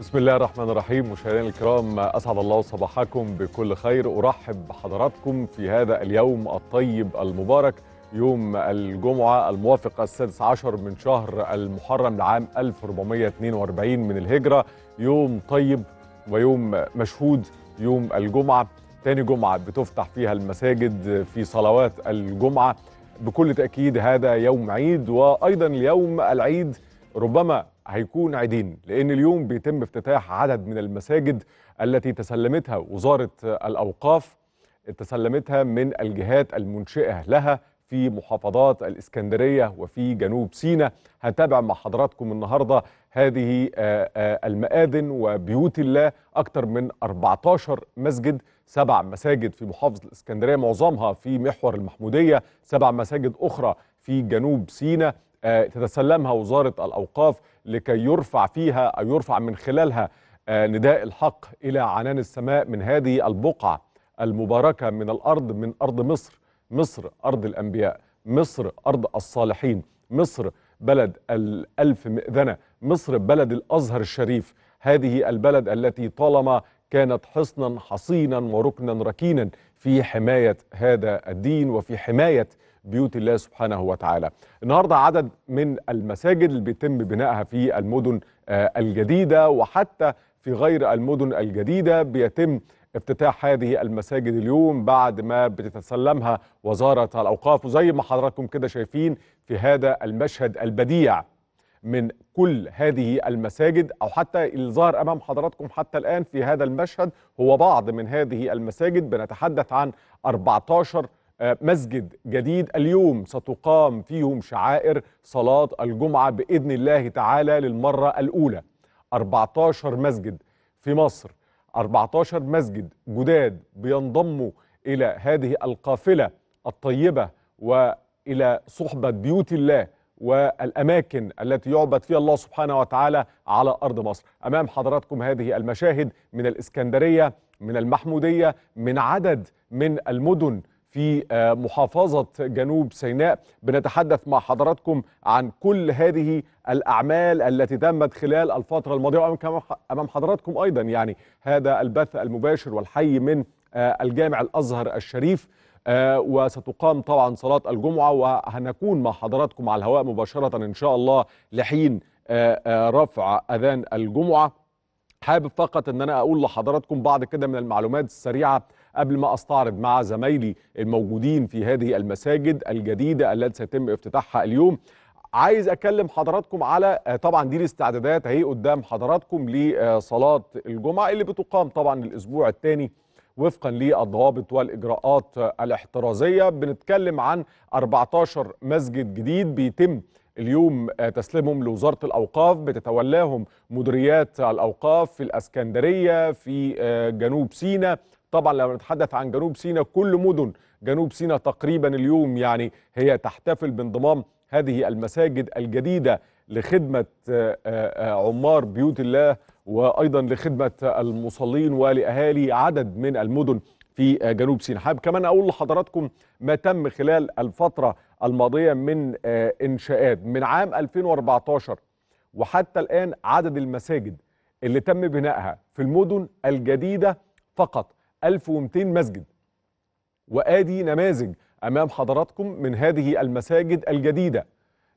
بسم الله الرحمن الرحيم مشاهدينا الكرام اسعد الله صباحكم بكل خير ارحب بحضراتكم في هذا اليوم الطيب المبارك يوم الجمعه الموافق السادس عشر من شهر المحرم لعام 1442 من الهجره يوم طيب ويوم مشهود يوم الجمعه تاني جمعه بتفتح فيها المساجد في صلوات الجمعه بكل تاكيد هذا يوم عيد وايضا اليوم العيد ربما هيكون عيدين لأن اليوم بيتم افتتاح عدد من المساجد التي تسلمتها وزارة الأوقاف تسلمتها من الجهات المنشئة لها في محافظات الإسكندرية وفي جنوب سيناء هتابع مع حضراتكم النهاردة هذه آه، آه، المآذن وبيوت الله أكثر من 14 مسجد سبع مساجد في محافظة الإسكندرية معظمها في محور المحمودية سبع مساجد أخرى في جنوب سيناء آه، تتسلمها وزارة الأوقاف لكي يرفع فيها أو يرفع من خلالها آه، نداء الحق إلى عنان السماء من هذه البقعة المباركة من الأرض من أرض مصر مصر أرض الأنبياء مصر أرض الصالحين مصر بلد الألف مئذنة مصر بلد الأزهر الشريف هذه البلد التي طالما كانت حصنا حصينا وركنا ركينا في حماية هذا الدين وفي حماية بيوت الله سبحانه وتعالى النهاردة عدد من المساجد اللي بيتم بنائها في المدن آه، الجديدة وحتى في غير المدن الجديدة بيتم افتتاح هذه المساجد اليوم بعد ما بتتسلمها وزارة الأوقاف وزي ما حضراتكم كده شايفين في هذا المشهد البديع من كل هذه المساجد أو حتى الظاهر أمام حضراتكم حتى الآن في هذا المشهد هو بعض من هذه المساجد بنتحدث عن 14 آه، مسجد جديد اليوم ستقام فيهم شعائر صلاة الجمعة بإذن الله تعالى للمرة الأولى 14 مسجد في مصر 14 مسجد جداد بينضموا إلى هذه القافلة الطيبة وإلى صحبة بيوت الله والأماكن التي يعبد فيها الله سبحانه وتعالى على أرض مصر أمام حضراتكم هذه المشاهد من الإسكندرية من المحمودية من عدد من المدن في آه، محافظة جنوب سيناء بنتحدث مع حضراتكم عن كل هذه الأعمال التي تمت خلال الفترة الماضية وأمام حضراتكم أيضا يعني هذا البث المباشر والحي من آه، الجامع الأزهر الشريف آه، وستقام طبعا صلاة الجمعة وهنكون مع حضراتكم على الهواء مباشرة إن شاء الله لحين آه، آه، رفع أذان الجمعة حابب فقط ان انا اقول لحضراتكم بعض كده من المعلومات السريعه قبل ما استعرض مع زمايلي الموجودين في هذه المساجد الجديده التي سيتم افتتاحها اليوم عايز اكلم حضراتكم على طبعا دي الاستعدادات اهي قدام حضراتكم لصلاه الجمعه اللي بتقام طبعا الاسبوع الثاني وفقا للضوابط والإجراءات الاحترازية بنتكلم عن 14 مسجد جديد بيتم اليوم تسليمهم لوزارة الأوقاف بتتولاهم مديريات الأوقاف في الأسكندرية في آه، جنوب سيناء طبعا لما نتحدث عن جنوب سيناء كل مدن جنوب سيناء تقريبا اليوم يعني هي تحتفل بانضمام هذه المساجد الجديدة لخدمة آه، آه، عمار بيوت الله وايضا لخدمه المصلين ولاهالي عدد من المدن في جنوب سيناء حابب كمان اقول لحضراتكم ما تم خلال الفتره الماضيه من آه، انشاءات من عام 2014 وحتى الان عدد المساجد اللي تم بنائها في المدن الجديده فقط 1200 مسجد وادي نماذج امام حضراتكم من هذه المساجد الجديده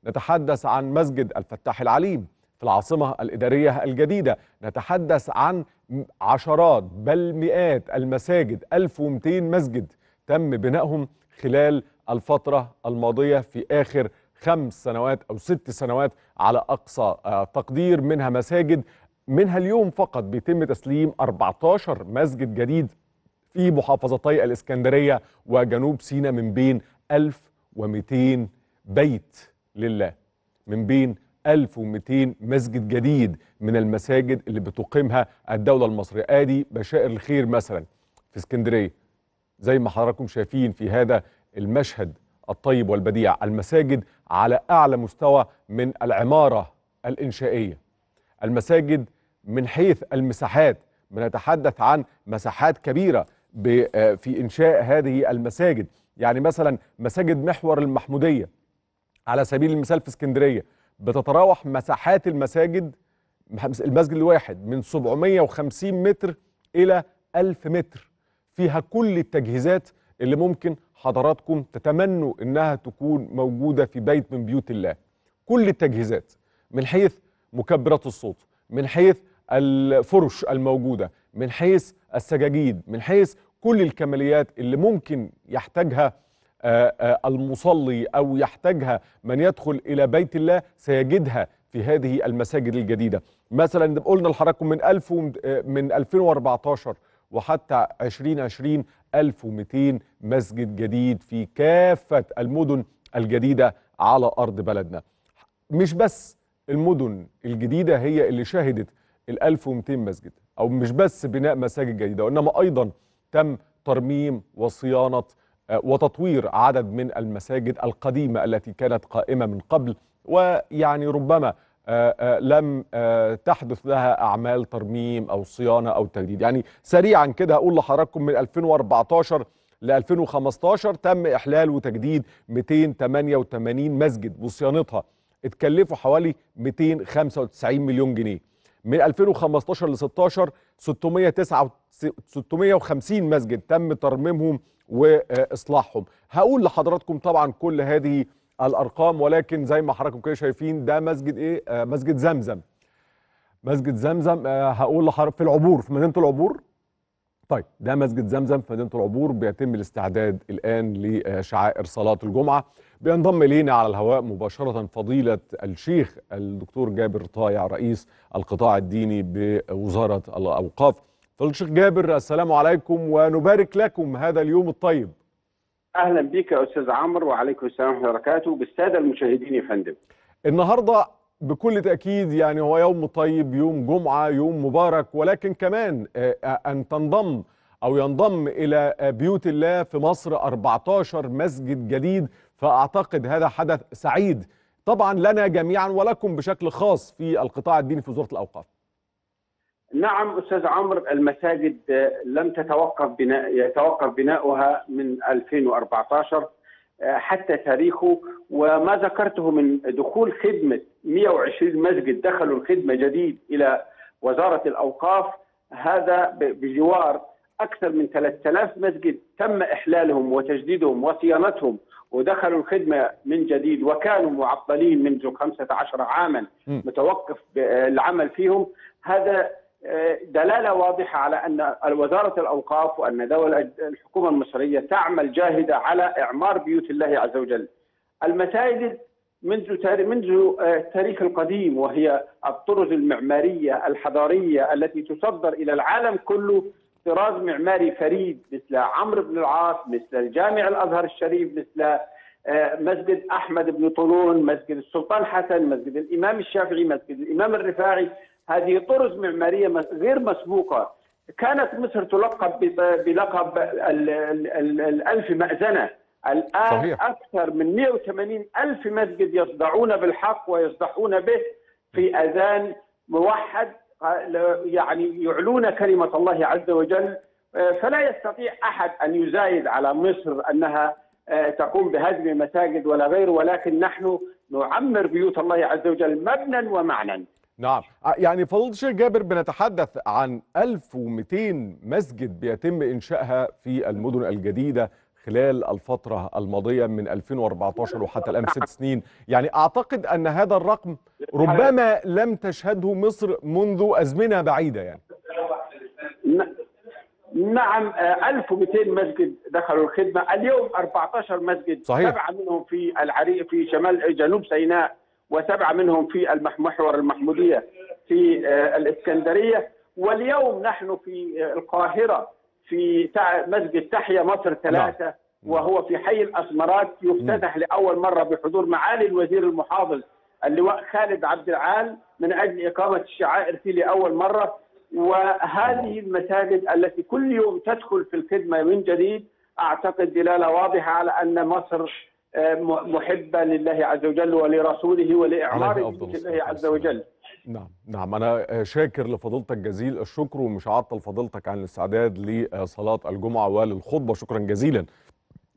نتحدث عن مسجد الفتاح العليم في العاصمة الإدارية الجديدة نتحدث عن عشرات بل مئات المساجد 1200 مسجد تم بنائهم خلال الفترة الماضية في آخر خمس سنوات أو ست سنوات على أقصى آه، تقدير منها مساجد منها اليوم فقط بيتم تسليم 14 مسجد جديد في محافظتي الإسكندرية وجنوب سيناء من بين 1200 بيت لله من بين 1200 مسجد جديد من المساجد اللي بتقيمها الدولة المصرية آدي بشائر الخير مثلا في اسكندرية زي ما حضراتكم شايفين في هذا المشهد الطيب والبديع المساجد على أعلى مستوى من العمارة الإنشائية المساجد من حيث المساحات بنتحدث عن مساحات كبيرة في إنشاء هذه المساجد يعني مثلا مساجد محور المحمودية على سبيل المثال في اسكندرية بتتراوح مساحات المساجد المسجد الواحد من 750 متر إلى 1000 متر فيها كل التجهيزات اللي ممكن حضراتكم تتمنوا إنها تكون موجودة في بيت من بيوت الله كل التجهيزات من حيث مكبرات الصوت من حيث الفرش الموجودة من حيث السجاجيد من حيث كل الكماليات اللي ممكن يحتاجها آه، آه، المصلي أو يحتاجها من يدخل إلى بيت الله سيجدها في هذه المساجد الجديدة مثلا قلنا لحضراتكم من, ألف آه، من 2014 وحتى 2020 1200 مسجد جديد في كافة المدن الجديدة على أرض بلدنا مش بس المدن الجديدة هي اللي شهدت ال 1200 مسجد أو مش بس بناء مساجد جديدة وإنما أيضا تم ترميم وصيانة وتطوير عدد من المساجد القديمة التي كانت قائمة من قبل ويعني ربما آه، آه، لم آه، تحدث لها أعمال ترميم أو صيانة أو تجديد يعني سريعا كده هقول لحضراتكم من 2014 ل 2015 تم إحلال وتجديد 288 مسجد وصيانتها اتكلفوا حوالي 295 مليون جنيه من 2015 ل 16 659 مسجد تم ترميمهم واصلاحهم هقول لحضراتكم طبعا كل هذه الارقام ولكن زي ما حضراتكم كده شايفين ده مسجد ايه آه مسجد زمزم مسجد زمزم آه هقول لحضرتك في العبور في مدينه العبور طيب ده مسجد زمزم في مدينه العبور بيتم الاستعداد الان لشعائر صلاه الجمعه بينضم الينا على الهواء مباشره فضيله الشيخ الدكتور جابر طايع رئيس القطاع الديني بوزاره الاوقاف. فضيله الشيخ جابر السلام عليكم ونبارك لكم هذا اليوم الطيب. اهلا بك يا استاذ عمرو وعليكم السلام ورحمه الله وبركاته بالساده المشاهدين يا فندم. النهارده بكل تاكيد يعني هو يوم طيب يوم جمعه يوم مبارك ولكن كمان آه، آه، ان تنضم او ينضم الى آه، بيوت الله في مصر 14 مسجد جديد فأعتقد هذا حدث سعيد طبعا لنا جميعا ولكم بشكل خاص في القطاع الديني في وزارة الأوقاف نعم أستاذ عمرو المساجد لم تتوقف بناء يتوقف بناؤها من 2014 آه، حتى تاريخه وما ذكرته من دخول خدمة 120 مسجد دخلوا الخدمة جديد إلى وزارة الأوقاف هذا بجوار أكثر من 3000 مسجد تم إحلالهم وتجديدهم وصيانتهم ودخلوا الخدمه من جديد وكانوا معطلين منذ 15 عاما متوقف العمل فيهم هذا آه، دلاله واضحه على ان وزاره الاوقاف وان دوله الحكومه المصريه تعمل جاهده على اعمار بيوت الله عز وجل. المساجد منذ منذ آه، التاريخ القديم وهي الطرز المعماريه الحضاريه التي تصدر الى العالم كله طراز معماري فريد مثل عمرو بن العاص مثل الجامع الازهر الشريف مثل آه، مسجد احمد بن طولون مسجد السلطان حسن مسجد الامام الشافعي مسجد الامام الرفاعي هذه طرز معماريه غير مسبوقه كانت مصر تلقب بلقب الألف مأذنة الآن صحيح. أكثر من 180 ألف مسجد يصدعون بالحق ويصدحون به في أذان موحد يعني يعلون كلمة الله عز وجل آه، فلا يستطيع أحد أن يزايد على مصر أنها آه، تقوم بهدم المساجد ولا غيره ولكن نحن نعمر بيوت الله عز وجل مبنا ومعنى نعم آه، يعني فضيلة الشيخ جابر بنتحدث عن 1200 مسجد بيتم إنشائها في المدن الجديدة خلال الفترة الماضية من 2014 وحتى الآن ست سنين يعني أعتقد أن هذا الرقم ربما لم تشهده مصر منذ أزمنة بعيدة يعني نعم 1200 آه، مسجد دخلوا الخدمة اليوم 14 مسجد صحيح. سبعة منهم في العريق في شمال آه، جنوب سيناء وسبعة منهم في المحور المحمودية في آه، الإسكندرية واليوم نحن في القاهرة في مسجد تحيا مصر ثلاثة نعم. وهو في حي الأسمرات يفتتح لأول مرة بحضور معالي الوزير المحافظ اللواء خالد عبد العال من أجل إقامة الشعائر فيه لأول مرة وهذه المساجد التي كل يوم تدخل في الخدمة من جديد أعتقد دلالة واضحة على أن مصر آه، محبة لله عز وجل ولرسوله ولإعمار الله عز وجل نعم نعم انا شاكر لفضيلتك جزيل الشكر ومش هعطل فضيلتك عن الاستعداد لصلاه الجمعه وللخطبه شكرا جزيلا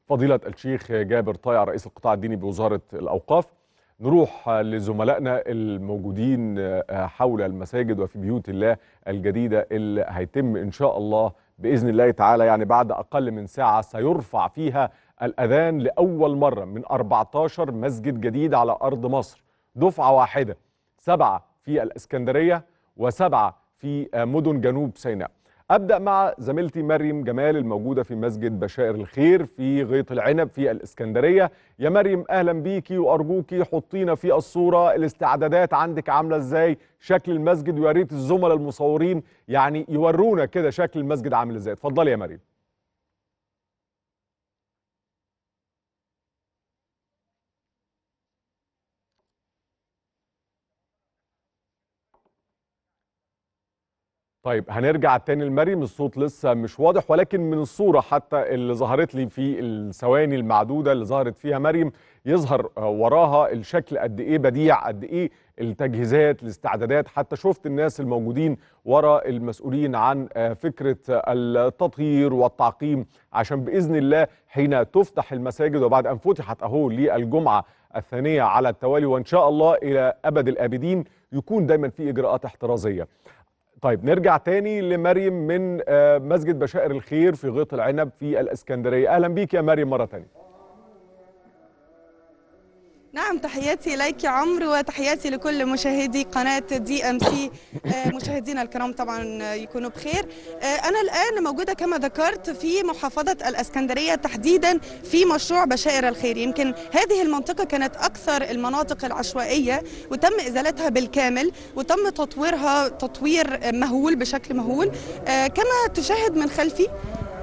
فضيله الشيخ جابر طايع رئيس القطاع الديني بوزاره الاوقاف نروح لزملائنا الموجودين حول المساجد وفي بيوت الله الجديده اللي هيتم ان شاء الله باذن الله تعالى يعني بعد اقل من ساعه سيرفع فيها الاذان لاول مره من 14 مسجد جديد على ارض مصر دفعه واحده سبعه في الإسكندرية وسبعة في آه، مدن جنوب سيناء أبدأ مع زميلتي مريم جمال الموجودة في مسجد بشائر الخير في غيط العنب في الإسكندرية يا مريم أهلا بيكي وأرجوكي حطينا في الصورة الاستعدادات عندك عاملة إزاي شكل المسجد ويا ريت الزملاء المصورين يعني يورونا كده شكل المسجد عامل إزاي اتفضلي يا مريم طيب هنرجع تاني لمريم الصوت لسه مش واضح ولكن من الصورة حتى اللي ظهرت لي في الثواني المعدودة اللي ظهرت فيها مريم يظهر وراها الشكل قد ايه بديع قد ايه التجهيزات الاستعدادات حتى شفت الناس الموجودين ورا المسؤولين عن آه، فكرة آه، التطهير والتعقيم عشان بإذن الله حين تفتح المساجد وبعد أن فتحت أهو للجمعة الثانية على التوالي وإن شاء الله إلى أبد الآبدين يكون دايما في إجراءات احترازية طيب نرجع تاني لمريم من آه، مسجد بشائر الخير في غيط العنب في الاسكندريه اهلا بيك يا مريم مره تانيه نعم تحياتي إليك عمرو وتحياتي لكل مشاهدي قناة دي أم سي مشاهدينا الكرام طبعا يكونوا بخير آه، أنا الآن موجودة كما ذكرت في محافظة الأسكندرية تحديدا في مشروع بشائر الخير يمكن هذه المنطقة كانت أكثر المناطق العشوائية وتم إزالتها بالكامل وتم تطويرها تطوير مهول بشكل مهول آه، كما تشاهد من خلفي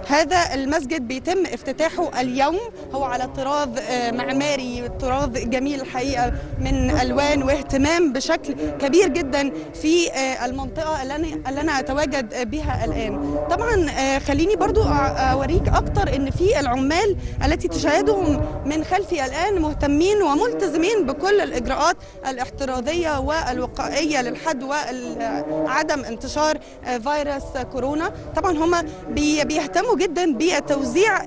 هذا المسجد بيتم افتتاحه اليوم هو على طراز آه، معماري طراز جميل الحقيقه من الوان واهتمام بشكل كبير جدا في آه، المنطقه اللي انا اتواجد بها الان طبعا آه، خليني برضو اوريك اكتر ان في العمال التي تشاهدهم من خلفي الان مهتمين وملتزمين بكل الاجراءات الاحترازيه والوقائيه للحد وعدم انتشار فيروس كورونا طبعا هم بيهتموا بيهتموا جدا بتوزيع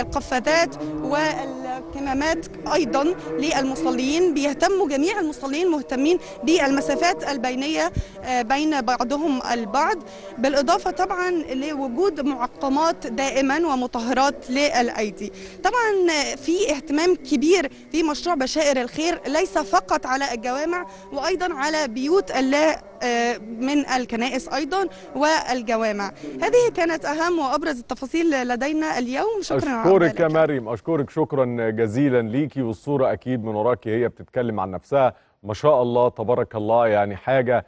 القفازات والكمامات ايضا للمصلين بيهتموا جميع المصلين مهتمين بالمسافات البينيه آه، بين بعضهم البعض بالاضافه طبعا لوجود معقمات دائما ومطهرات للايدي طبعا في اهتمام كبير في مشروع بشائر الخير ليس فقط على الجوامع وايضا على بيوت اللا آه، من الكنائس أيضا والجوامع هذه كانت أهم وأبرز التفاصيل لدينا اليوم شكرا أشكرك يا مريم أشكرك شكرا جزيلا ليكي والصورة أكيد من وراكي هي بتتكلم عن نفسها ما شاء الله تبارك الله يعني حاجة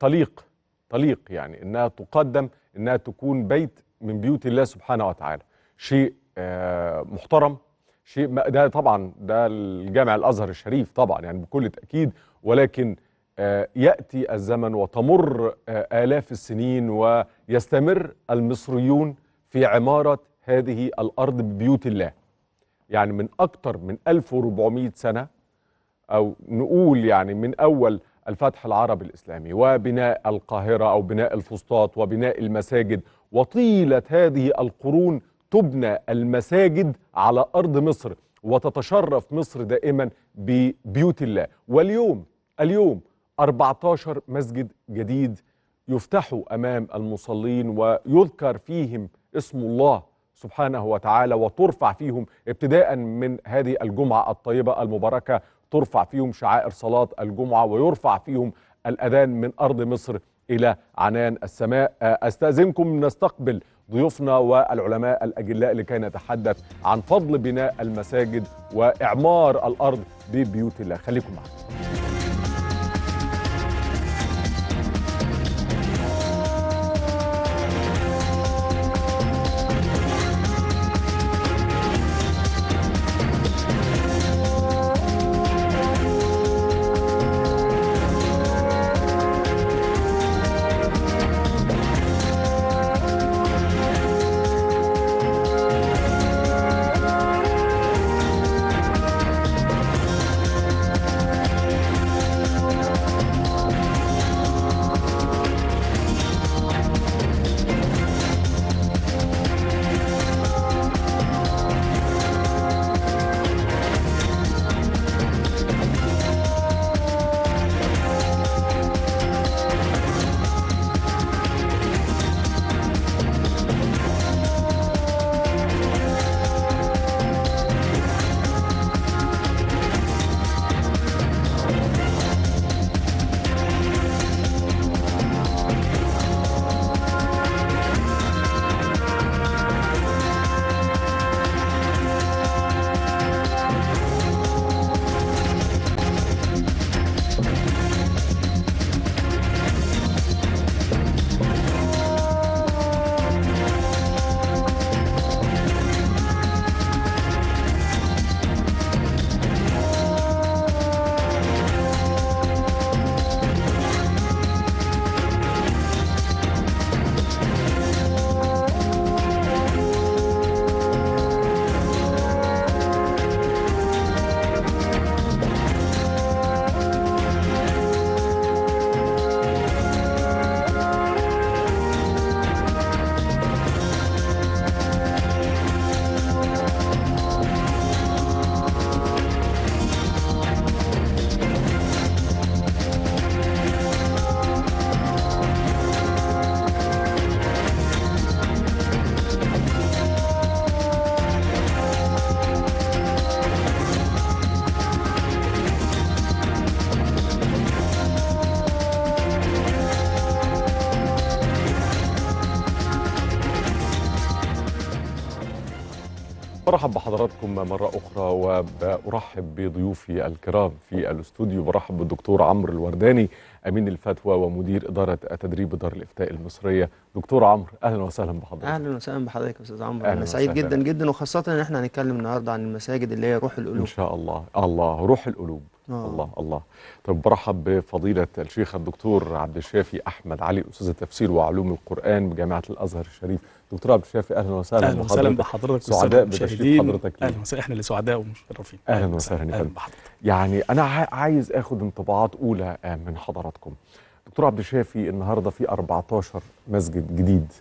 طليق آه، طليق يعني انها تقدم انها تكون بيت من بيوت الله سبحانه وتعالى شيء آه، محترم شيء ده طبعا ده الجامع الازهر الشريف طبعا يعني بكل تاكيد ولكن آه، ياتي الزمن وتمر آه، الاف السنين ويستمر المصريون في عماره هذه الارض ببيوت الله يعني من اكثر من 1400 سنه او نقول يعني من اول الفتح العربي الاسلامي وبناء القاهره او بناء الفسطاط وبناء المساجد وطيله هذه القرون تبنى المساجد على ارض مصر وتتشرف مصر دائما ببيوت الله واليوم اليوم 14 مسجد جديد يفتحوا امام المصلين ويذكر فيهم اسم الله سبحانه وتعالى وترفع فيهم ابتداء من هذه الجمعه الطيبه المباركه ترفع فيهم شعائر صلاه الجمعه ويرفع فيهم الاذان من ارض مصر الى عنان السماء آه، استاذنكم نستقبل ضيوفنا والعلماء الاجلاء لكي نتحدث عن فضل بناء المساجد واعمار الارض ببيوت الله خليكم معنا برحب بحضراتكم مرة أخرى وارحب بضيوفي الكرام في الاستوديو برحب بالدكتور عمرو الورداني أمين الفتوى ومدير إدارة تدريب دار الإفتاء المصرية دكتور عمرو أهلا وسهلا بحضرتك أهلا وسهلا بحضرتك أستاذ عمرو أنا سعيد جدا جدا وخاصة إن إحنا هنتكلم النهاردة عن المساجد اللي هي روح القلوب إن شاء الله الله روح القلوب آه. الله الله طب برحب بفضيلة الشيخ الدكتور عبد الشافي أحمد علي أستاذ التفسير وعلوم القرآن بجامعة الأزهر الشريف دكتور عبد الشافي اهلا وسهلا اهلا وسهلا بحضرتك سعداء بتشريف حضرتك اهلا وسهلا احنا اللي سعداء ومشرفين اهلا وسهلا اهلا بحضرتك يعني انا عايز اخد انطباعات اولى آه، من حضراتكم دكتور عبد الشافي النهارده في 14 مسجد جديد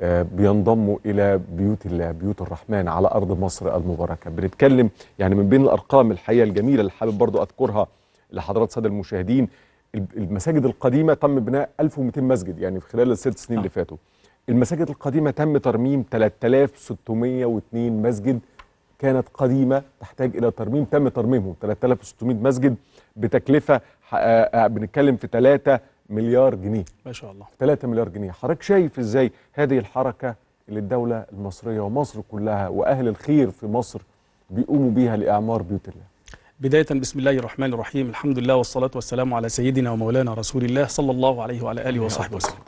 آه، بينضموا الى بيوت الله بيوت الرحمن على ارض مصر المباركه بنتكلم يعني من بين الارقام الحقيقه الجميله اللي حابب برضو اذكرها لحضرات الساده المشاهدين المساجد القديمه تم بناء 1200 مسجد يعني في خلال الست سنين آه. اللي فاتوا المساجد القديمة تم ترميم 3602 مسجد كانت قديمة تحتاج إلى ترميم تم ترميمهم 3600 مسجد بتكلفة آه، آه، بنتكلم في 3 مليار جنيه ما شاء الله 3 مليار جنيه حضرتك شايف إزاي هذه الحركة اللي الدولة المصرية ومصر كلها وأهل الخير في مصر بيقوموا بيها لإعمار بيوت الله بداية بسم الله الرحمن الرحيم الحمد لله والصلاة والسلام على سيدنا ومولانا رسول الله صلى الله عليه وعلى آله وصحبه وسلم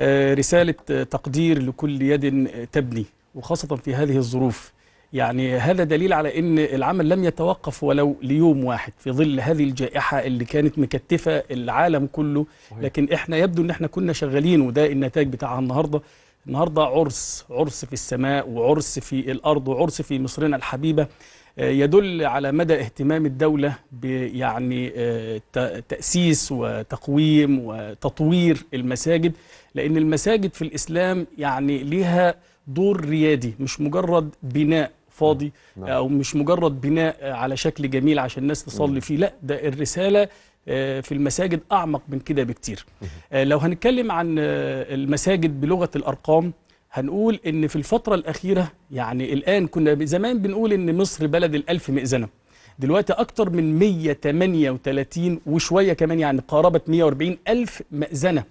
آه، رسالة آه، تقدير لكل يد آه، تبني وخاصة في هذه الظروف يعني هذا دليل على أن العمل لم يتوقف ولو ليوم واحد في ظل هذه الجائحة اللي كانت مكتفة العالم كله لكن إحنا يبدو أن إحنا كنا شغالين وده النتاج بتاعها النهاردة النهاردة عرس عرس في السماء وعرس في الأرض وعرس في مصرنا الحبيبة يدل على مدى اهتمام الدولة بيعني تأسيس وتقويم وتطوير المساجد لأن المساجد في الإسلام يعني ليها دور ريادي مش مجرد بناء فاضي نعم. نعم. أو مش مجرد بناء على شكل جميل عشان الناس تصلي فيه لا ده الرسالة آه، في المساجد أعمق من كده بكتير آه، لو هنتكلم عن آه، المساجد بلغة الأرقام هنقول إن في الفترة الأخيرة يعني الآن كنا زمان بنقول إن مصر بلد الألف مئذنة دلوقتي أكتر من 138 وشوية كمان يعني قاربة 140 ألف مأذنة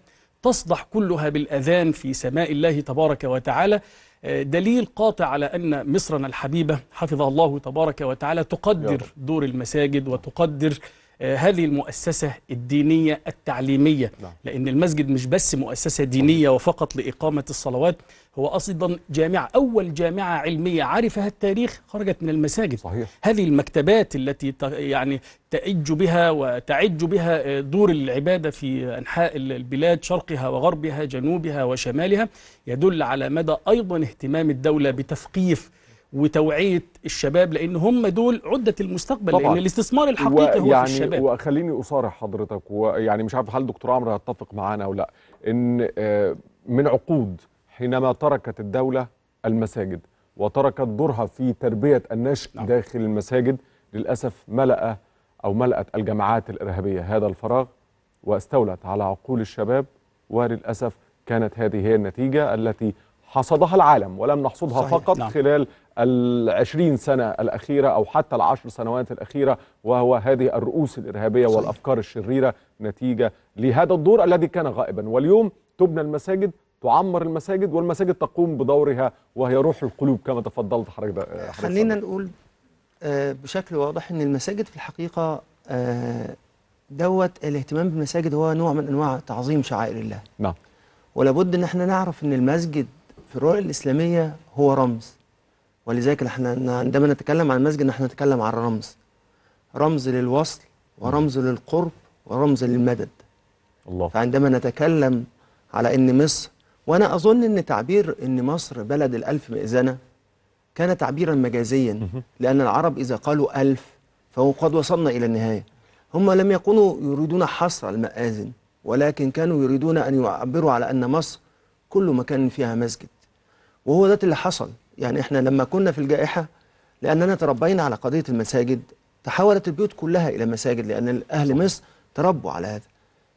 تصدح كلها بالأذان في سماء الله تبارك وتعالى آه، دليل قاطع على أن مصرنا الحبيبة حفظها الله تبارك وتعالى تقدر دور المساجد وتقدر آه، هذه المؤسسة الدينية التعليمية نعم. لأن المسجد مش بس مؤسسة دينية وفقط لإقامة الصلوات هو أصلا جامعة أول جامعة علمية عرفها التاريخ خرجت من المساجد صحيح. هذه المكتبات التي يعني تأج بها وتعج بها آه، دور العبادة في أنحاء البلاد شرقها وغربها جنوبها وشمالها يدل على مدى أيضا اهتمام الدولة بتثقيف وتوعيه الشباب لان هم دول عده المستقبل طبعًا. لان الاستثمار الحقيقي هو يعني في الشباب وخليني اصارح حضرتك ويعني مش عارف هل دكتور عمرو هيتفق معانا او لا ان آه، من عقود حينما تركت الدوله المساجد وتركت دورها في تربيه النشء نعم. داخل المساجد للاسف ملأ او ملأت الجماعات الارهابيه هذا الفراغ واستولت على عقول الشباب وللاسف كانت هذه هي النتيجه التي حصدها العالم ولم نحصدها صحيح. فقط نعم. خلال العشرين سنة الأخيرة أو حتى العشر سنوات الأخيرة وهو هذه الرؤوس الإرهابية صحيح. والأفكار الشريرة نتيجة لهذا الدور الذي كان غائبا واليوم تبنى المساجد تعمر المساجد والمساجد تقوم بدورها وهي روح القلوب كما تفضلت حضرتك خلينا نقول آه، بشكل واضح ان المساجد في الحقيقه آه، دوت الاهتمام بالمساجد هو نوع من انواع تعظيم شعائر الله نعم ولابد ان احنا نعرف ان المسجد في الرؤيه الاسلاميه هو رمز ولذلك احنا عندما نتكلم عن المسجد نحن نتكلم عن رمز رمز للوصل ورمز للقرب ورمز للمدد الله فعندما نتكلم على ان مصر وانا اظن ان تعبير ان مصر بلد الالف مئذنه كان تعبيرا مجازيا لان العرب اذا قالوا الف فهو قد وصلنا الى النهايه هم لم يكونوا يريدون حصر المآذن ولكن كانوا يريدون ان يعبروا على ان مصر كل مكان فيها مسجد وهو ده اللي حصل يعني احنا لما كنا في الجائحة لأننا تربينا على قضية المساجد تحولت البيوت كلها إلى مساجد لأن أهل مصر تربوا على هذا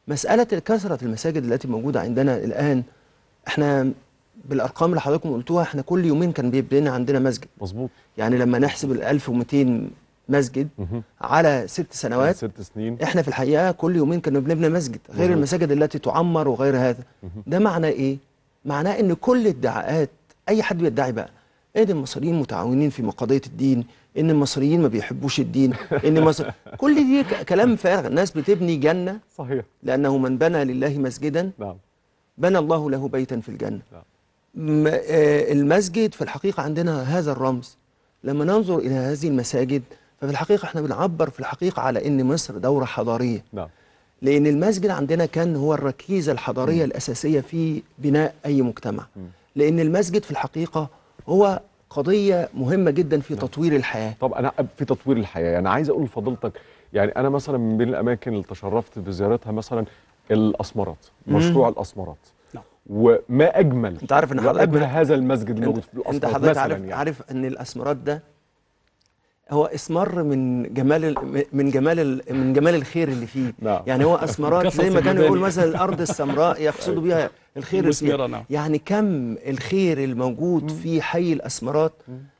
مسألة كثرة المساجد التي موجودة عندنا الآن احنا بالأرقام اللي حضراتكم قلتوها احنا كل يومين كان بيبقى عندنا مسجد مظبوط يعني لما نحسب ال 1200 مسجد مه. على ست سنوات ست سنين احنا في الحقيقه كل يومين كنا بنبني مسجد غير مزبوط. المساجد التي تعمر وغير هذا مه. ده معناه ايه معناه ان كل الادعاءات اي حد بيدعي بقى ادي إيه المصريين متعاونين في مقاضية الدين ان المصريين ما بيحبوش الدين ان مصر كل دي كلام فارغ الناس بتبني جنه صحيح لانه من بنى لله مسجدا نعم بنى الله له بيتا في الجنه نعم آه، المسجد في الحقيقه عندنا هذا الرمز لما ننظر الى هذه المساجد ففي الحقيقه احنا بنعبر في الحقيقه على ان مصر دوره حضاريه نعم لان المسجد عندنا كان هو الركيزه الحضاريه م. الاساسيه في بناء اي مجتمع م. لان المسجد في الحقيقه هو قضيه مهمه جدا في نعم. تطوير الحياه طب انا في تطوير الحياه انا يعني عايز اقول لفضيلتك يعني انا مثلا من بين الاماكن اللي تشرفت بزيارتها مثلا الاسمرات مشروع الاسمرات نعم. وما اجمل انت عارف ان حضرتك هذا المسجد موجود في الاسمرات انت حضرتك عارف يعني. عارف ان الاسمرات ده هو اسمر من جمال من جمال من جمال الخير اللي فيه نعم. يعني هو اسمرات زي ما كانوا يقول مثلا الارض السمراء يقصدوا بها الخير نعم. يعني كم الخير الموجود في حي الاسمرات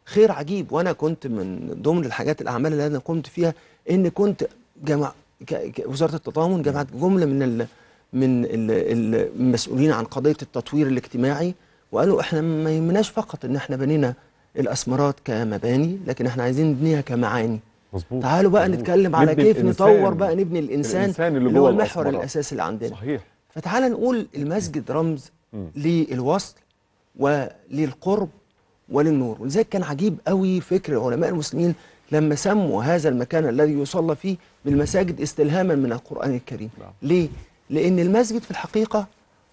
خير عجيب وانا كنت من ضمن الحاجات الاعمال اللي انا قمت فيها ان كنت جمع وزاره التضامن جمعت جمله من ال من المسؤولين عن قضيه التطوير الاجتماعي وقالوا احنا ما يهمناش فقط ان احنا بنينا الاسمرات كمباني لكن احنا عايزين نبنيها كمعاني مظبوط تعالوا بقى مزبوط. نتكلم على كيف نطور بقى نبني الانسان, الإنسان اللي, اللي هو المحور الاساسي اللي عندنا صحيح فتعالى نقول المسجد رمز للوصل وللقرب وللنور ولذلك كان عجيب قوي فكر علماء المسلمين لما سموا هذا المكان الذي يصلى فيه بالمساجد استلهاما من القرآن الكريم لا. نعم. ليه؟ لأن المسجد في الحقيقة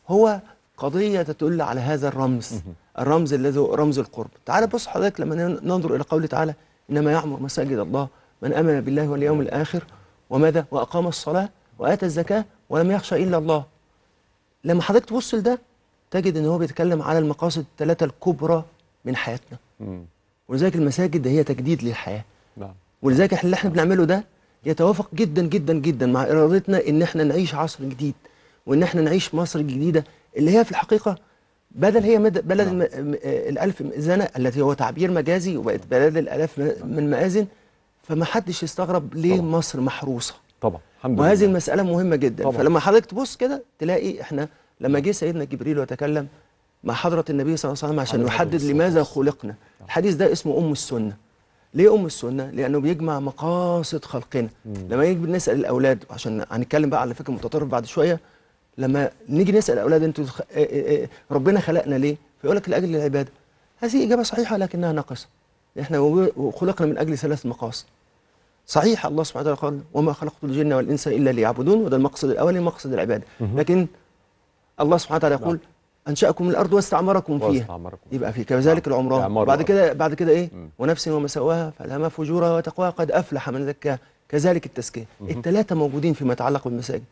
هو قضية تدل على هذا الرمز الرمز الذي هو رمز القرب تعال بص حضرتك لما ننظر إلى قوله تعالى إنما يعمر مساجد الله من آمن بالله واليوم الآخر وماذا وأقام الصلاة وآتى الزكاة ولم يخشى إلا الله لما حضرتك تبص لده تجد إن هو بيتكلم على المقاصد الثلاثة الكبرى من حياتنا ولذلك المساجد ده هي تجديد للحياة نعم. ولذلك اللي احنا بنعمله ده يتوافق جدا جدا جدا مع إرادتنا إن احنا نعيش عصر جديد وإن احنا نعيش مصر جديدة اللي هي في الحقيقة بدل هي مد... بلد الم... نعم. الألف مئذنة التي هو تعبير مجازي وبقت بلد الألاف من مآذن فما حدش يستغرب ليه طبعا. مصر محروسة طبعا الحمد وهذه لله. المسألة مهمة جدا طبعا. فلما حضرتك تبص كده تلاقي احنا لما نعم. جه سيدنا جبريل وتكلم مع حضرة النبي صلى الله عليه وسلم عشان يحدد لماذا خلقنا نعم. الحديث ده اسمه أم السنة ليه أم السنة؟ لأنه بيجمع مقاصد خلقنا مم. لما يجي بنسال الأولاد عشان هنتكلم بقى على فكرة متطرف بعد شوية لما نيجي نسال اولاد انتوا إيه- إيه- إيه، ربنا خلقنا ليه فيقول لك لاجل العباده هذه اجابه صحيحه لكنها ناقصه احنا خلقنا من اجل ثلاث مقاصد صحيح الله سبحانه وتعالى قال وما خلقت الجن والانس الا ليعبدون وده المقصد الاولي مقصد العباده لكن الله سبحانه وتعالى يقول نعم. انشاكم الارض واستعمركم فيها واستعمركم. يبقى في كذلك نعم. العمران بعد كده بعد كده ايه ونفس وما سواها فالهمها فجورها وتقواها قد افلح من زكاها كذلك التزكيه الثلاثه موجودين فيما يتعلق بالمساجد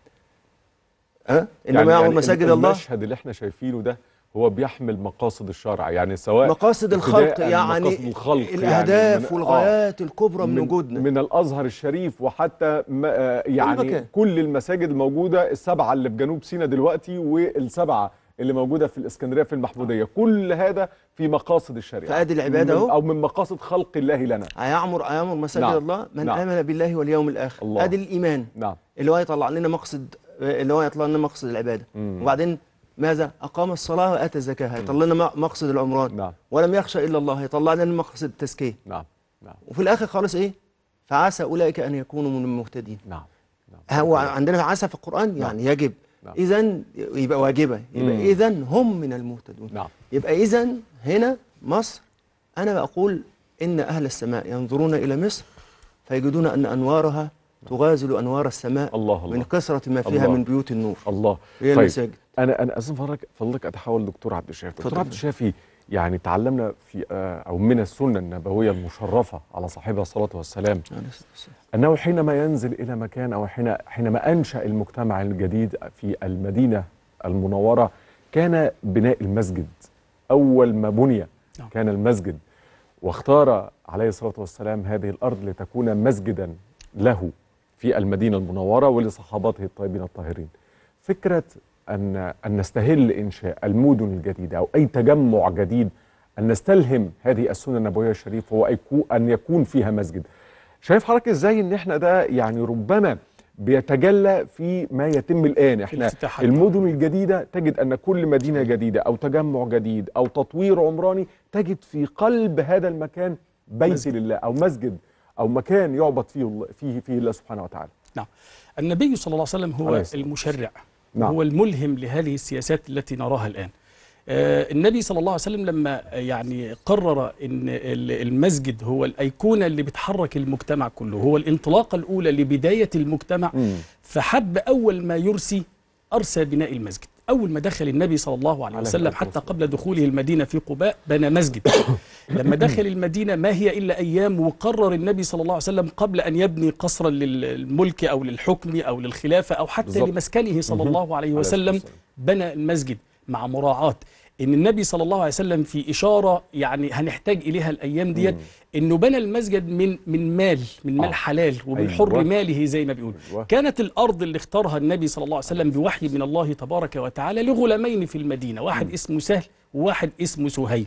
أه؟ انما يعني, يعني مساجد الله المشهد اللي احنا شايفينه ده هو بيحمل مقاصد الشرع يعني سواء مقاصد الخلق يعني مقاصد الخلق يعني الاهداف يعني والغايات آه الكبرى من, من وجودنا من الازهر الشريف وحتى آه، يعني أيوة، كل المساجد الموجوده السبعه اللي في جنوب سيناء دلوقتي والسبعه اللي موجوده في الاسكندريه في المحموديه آه. كل هذا في مقاصد الشريعه فادي العباده اهو او من مقاصد خلق الله لنا ايعمر ايعمر مساجد نعم الله من نعم امن بالله واليوم الاخر ادي الايمان نعم اللي هو يطلع لنا مقصد اللي هو يطلع لنا مقصد العباده مم. وبعدين ماذا اقام الصلاه واتى الزكاه هيطلع لنا مقصد العمران نعم. ولم يخشى الا الله هيطلع لنا مقصد التزكيه نعم. نعم. وفي الاخر خالص ايه فعسى اولئك ان يكونوا من المهتدين نعم. نعم هو عندنا عسى في القران نعم. يعني يجب نعم. اذا يبقى واجبه يبقى اذا هم من المهتدون نعم. يبقى اذا هنا مصر انا بقول ان اهل السماء ينظرون الى مصر فيجدون ان انوارها تغازل أنوار السماء الله الله من كثرة ما فيها الله من بيوت النور الله هي طيب المساجد أنا أنا أظن فضلك فضلك أتحول دكتور عبد الشافي دكتور عبد الشافي يعني تعلمنا في آه، أو من السنة النبوية المشرفة على صاحبها الصلاة والسلام أنه حينما ينزل إلى مكان أو حين حينما أنشأ المجتمع الجديد في المدينة المنورة كان بناء المسجد أول ما بني نعم. كان المسجد واختار عليه الصلاة والسلام هذه الأرض لتكون مسجدا له في المدينة المنورة ولصحابته الطيبين الطاهرين فكرة أن, أن نستهل إنشاء المدن الجديدة أو أي تجمع جديد أن نستلهم هذه السنة النبوية الشريفة وأن يكون فيها مسجد شايف حضرتك إزاي إن إحنا ده يعني ربما بيتجلى في ما يتم الآن إحنا المدن الجديدة تجد أن كل مدينة جديدة أو تجمع جديد أو تطوير عمراني تجد في قلب هذا المكان بيت لله أو مسجد أو مكان يعبد فيه فيه فيه الله سبحانه وتعالى نعم النبي صلى الله عليه وسلم هو عليه المشرع نعم. هو الملهم لهذه السياسات التي نراها الآن آه النبي صلى الله عليه وسلم لما آه، يعني قرر ان المسجد هو الايقونه اللي بتحرك المجتمع كله هو الانطلاقه الاولى لبدايه المجتمع فحب اول ما يرسي ارسى بناء المسجد أول ما دخل النبي صلى الله عليه وسلم حتى قبل دخوله المدينة في قباء بنى مسجد لما دخل المدينة ما هي إلا أيام وقرر النبي صلى الله عليه وسلم قبل أن يبني قصرا للملك أو للحكم أو للخلافة أو حتى بالزبط. لمسكنه صلى الله عليه وسلم بنى المسجد مع مراعاة ان النبي صلى الله عليه وسلم في اشاره يعني هنحتاج اليها الايام ديت انه بنى المسجد من من مال من مال آه. حلال ومن حر أيوة. ماله زي ما بيقول أيوة. كانت الارض اللي اختارها النبي صلى الله عليه وسلم بوحي من الله تبارك وتعالى لغلامين في المدينه واحد اسمه سهل وواحد اسمه سهيل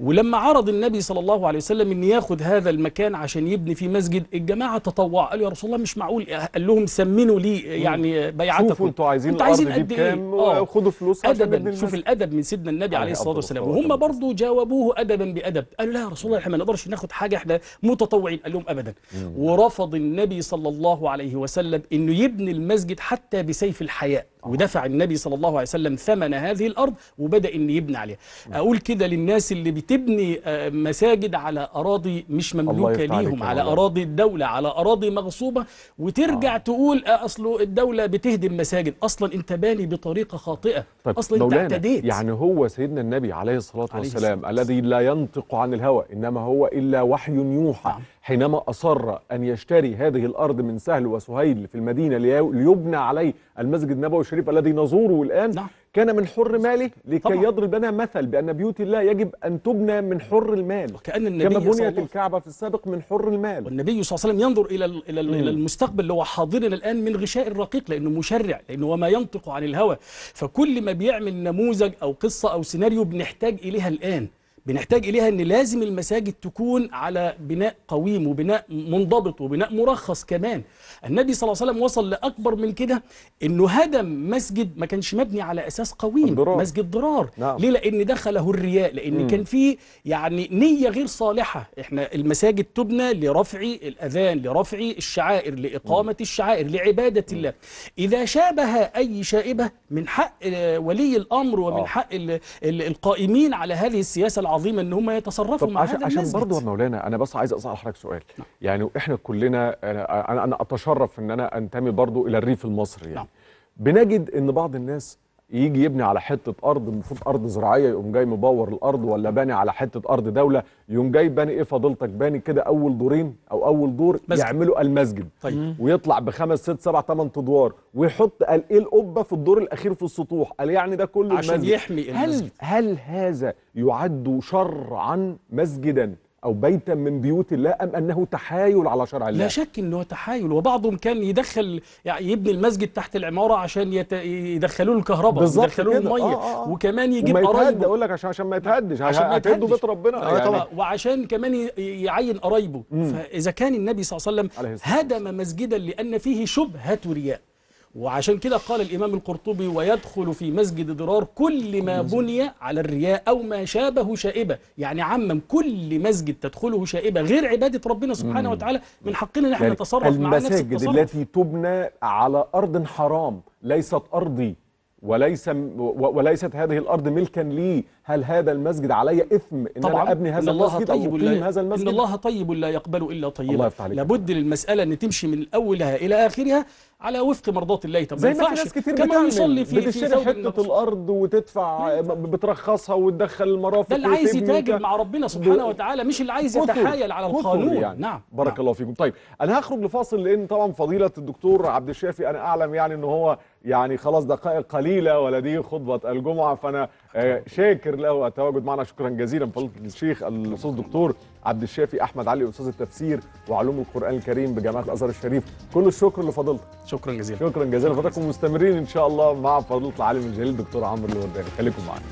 ولما عرض النبي صلى الله عليه وسلم ان ياخذ هذا المكان عشان يبني فيه مسجد الجماعه تطوع قالوا يا رسول الله مش معقول قال لهم سمنوا لي يعني بيعتكم شوفوا انتوا عايزين انتوا عايزين قد ايه آه. خدوا فلوس ادبا شوف الادب من سيدنا النبي عليه الصلاه والسلام وهم برضه جاوبوه ادبا بادب قالوا لا يا رسول الله احنا ما نقدرش ناخد حاجه احنا متطوعين قال لهم ابدا ورفض النبي صلى الله عليه وسلم انه يبني المسجد حتى بسيف الحياء آه. ودفع النبي صلى الله عليه وسلم ثمن هذه الارض وبدا ان يبني عليها العالية أقول كده للناس اللي بتبني آه، مساجد على أراضي مش مملوكة ليهم على أراضي الدولة على أراضي مغصوبة وترجع آه. تقول آه، أصله الدولة بتهدم مساجد أصلا أنت باني بطريقة خاطئة طيب أصلا أنت اعتديت يعني هو سيدنا النبي عليه الصلاة والسلام عليه الذي لا ينطق عن الهوى إنما هو إلا وحي يوحى آه. حينما أصر أن يشتري هذه الأرض من سهل وسهيل في المدينة ليبنى عليه المسجد النبوي الشريف الذي نزوره الآن نعم. كان من حر ماله لكي يضرب لنا مثل بأن بيوت الله يجب أن تبنى من حر المال وكأن النبي كما بنيت الكعبة في السابق من حر المال والنبي صلى الله عليه وسلم ينظر إلى إلى إلى المستقبل اللي هو حاضرنا الآن من غشاء الرقيق لأنه مشرع لأنه وما ينطق عن الهوى فكل ما بيعمل نموذج أو قصة أو سيناريو بنحتاج إليها الآن بنحتاج إليها أن لازم المساجد تكون على بناء قويم وبناء منضبط وبناء مرخص كمان النبي صلى الله عليه وسلم وصل لأكبر من كده أنه هدم مسجد ما كانش مبني على أساس قويم الضرار. مسجد ضرار نعم. ليه لأن دخله الرياء لأن م. كان فيه يعني نية غير صالحة إحنا المساجد تبنى لرفع الأذان لرفع الشعائر لإقامة م. الشعائر لعبادة م. الله إذا شابه أي شائبة من حق آه، ولي الأمر ومن آه. حق القائمين على هذه السياسة عظيمه ان هم يتصرفوا مع عشان, هذا عشان برضه يا مولانا انا بس عايز اسال حضرتك سؤال نعم. يعني احنا كلنا انا انا اتشرف ان انا انتمي برضه الى الريف المصري يعني نعم. بنجد ان بعض الناس يجي يبني على حته ارض المفروض ارض زراعيه يقوم جاي مبور الارض ولا باني على حته ارض دوله يقوم جاي باني ايه فضيلتك باني كده اول دورين او اول دور مسجد. يعملوا المسجد طيب. ويطلع بخمس ست سبع ثمان ادوار ويحط قال ايه القبه في الدور الاخير في السطوح قال يعني ده كله عشان المسجد. يحمي المسجد هل هل هذا يعد شرعا مسجدا أو بيتا من بيوت الله أم أنه تحايل على شرع الله لا شك أنه تحايل وبعضهم كان يدخل يعني يبني المسجد تحت العمارة عشان يت... يدخلوا الكهرباء يدخلوا له المية آه،, آه آه. وكمان يجيب قرايبه اقول لك عشان عشان ما يتهدش عشان ما يتهدوا بيت ربنا آه يعني طبعا وعشان كمان يعين قرايبه فإذا كان النبي صلى الله عليه وسلم هدم مسجدا لأن فيه شبهة رياء وعشان كده قال الإمام القرطبي ويدخل في مسجد ضرار كل ما بني على الرياء أو ما شابه شائبة يعني عمم كل مسجد تدخله شائبة غير عبادة ربنا سبحانه وتعالى من حقنا أن احنا يعني نتصرف مع نفس المساجد التي تبنى على أرض حرام ليست أرضي وليس وليست هذه الارض ملكا لي هل هذا المسجد علي اثم ان طبعا انا ابني هذا إن الله المسجد طيب لا هذا المسجد ان الله طيب لا يقبل الا طيبا لابد للمساله ان تمشي من اولها الى اخرها على وفق مرضات الله طب زي ما في ناس كتير كما يصلي في بتشتري حته الارض وتدفع بترخصها وتدخل المرافق ده اللي عايز يتاجر مع ربنا سبحانه وتعالى مش اللي عايز يتحايل على القانون يعني. نعم بارك نعم. الله فيكم طيب انا هخرج لفاصل لان طبعا فضيله الدكتور عبد الشافي انا اعلم يعني ان هو يعني خلاص دقائق قليله ولديه خطبه الجمعه فانا آه، شاكر له التواجد معنا شكرا جزيلا فضيله الشيخ الاستاذ الدكتور عبد الشافي احمد علي استاذ التفسير وعلوم القران الكريم بجامعه الازهر الشريف كل الشكر لفضيلتك شكرا جزيلا شكرا جزيلا لفضيلتكم مستمرين ان شاء الله مع فضيله العالم الجليل الدكتور عمرو الورداني خليكم معنا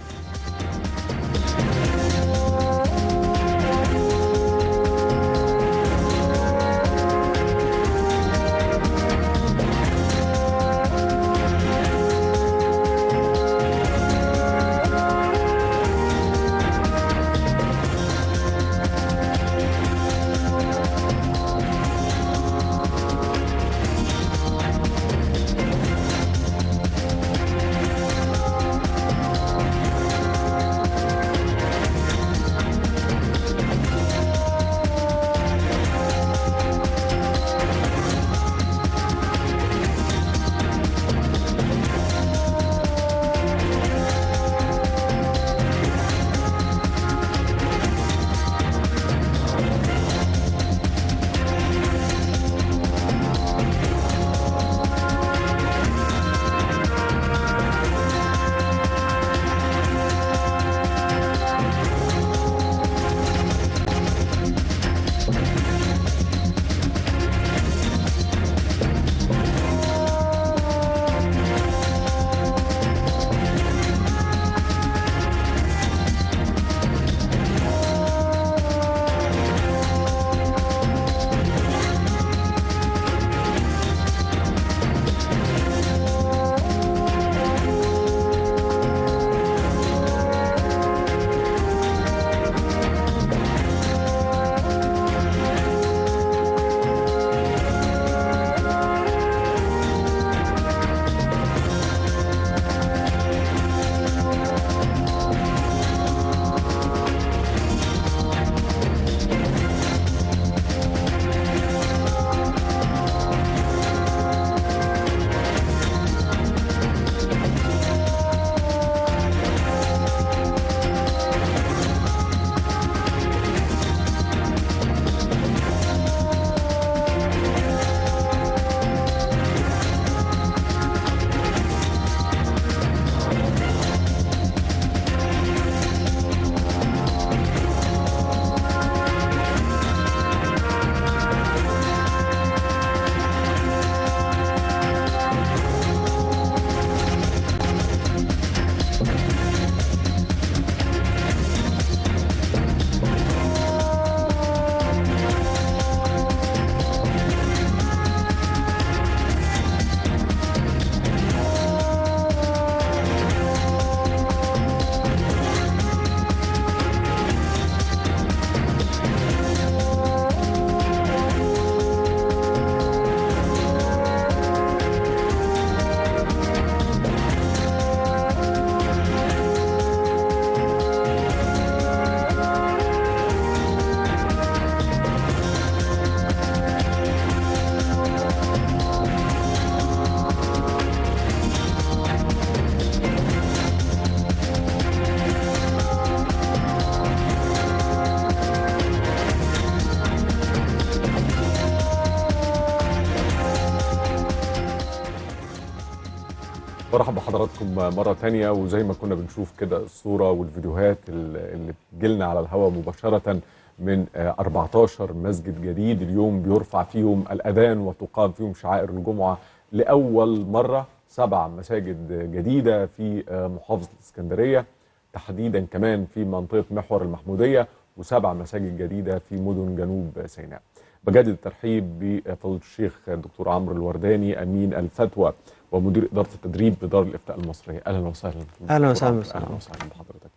برحب بحضراتكم مرة تانية وزي ما كنا بنشوف كده الصورة والفيديوهات اللي بتجيلنا على الهواء مباشرة من 14 آه، مسجد جديد اليوم بيرفع فيهم الأذان وتقام فيهم شعائر الجمعة لأول مرة سبع مساجد جديدة في آه، محافظة الإسكندرية تحديدا كمان في منطقة محور المحمودية وسبع مساجد جديدة في مدن جنوب سيناء بجدد الترحيب بفضيلة الشيخ الدكتور عمرو الورداني أمين الفتوى ومدير اداره التدريب بدار الافتاء المصريه اهلا وسهلا اهلا وسهلا اهلا وسهلا بحضرتك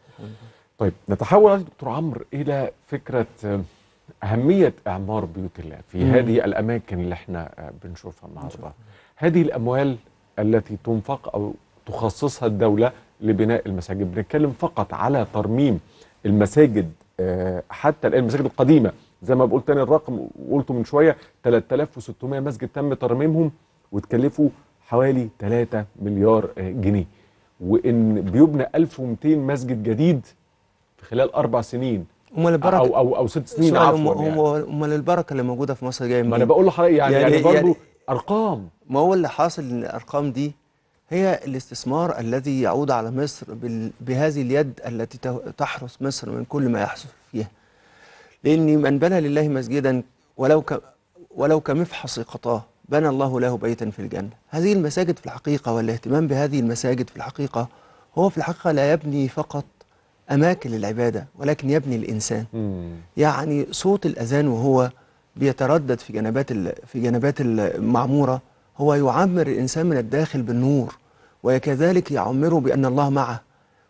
طيب نتحول دكتور عمرو الى فكره آه، اهميه اعمار بيوت الله في مم. هذه الاماكن اللي احنا آه، بنشوفها النهارده هذه الاموال التي تنفق او تخصصها الدوله لبناء المساجد بنتكلم فقط على ترميم المساجد آه، حتى الان المساجد القديمه زي ما بقول تاني الرقم قلته من شويه 3600 مسجد تم ترميمهم وتكلفوا حوالي 3 مليار آه، جنيه وان بيبنى 1200 مسجد جديد في خلال اربع سنين امال البركه او او, أو ست سنين عفوا يعني. امال يعني. البركه اللي موجوده في مصر جايه منين؟ ما انا بقول لحضرتك يعني يعني, يعني برضه يعني ارقام ما هو اللي حاصل ان الارقام دي هي الاستثمار الذي يعود على مصر بهذه اليد التي تحرس مصر من كل ما يحصل فيها لان من بنى لله مسجدا ولو ولو كمفحص قطاه بنى الله له بيتا في الجنة هذه المساجد في الحقيقة والاهتمام بهذه المساجد في الحقيقة هو في الحقيقة لا يبني فقط أماكن للعبادة ولكن يبني الإنسان مم. يعني صوت الأذان وهو بيتردد في جنبات في جنبات المعمورة هو يعمر الإنسان من الداخل بالنور وكذلك يعمره بأن الله معه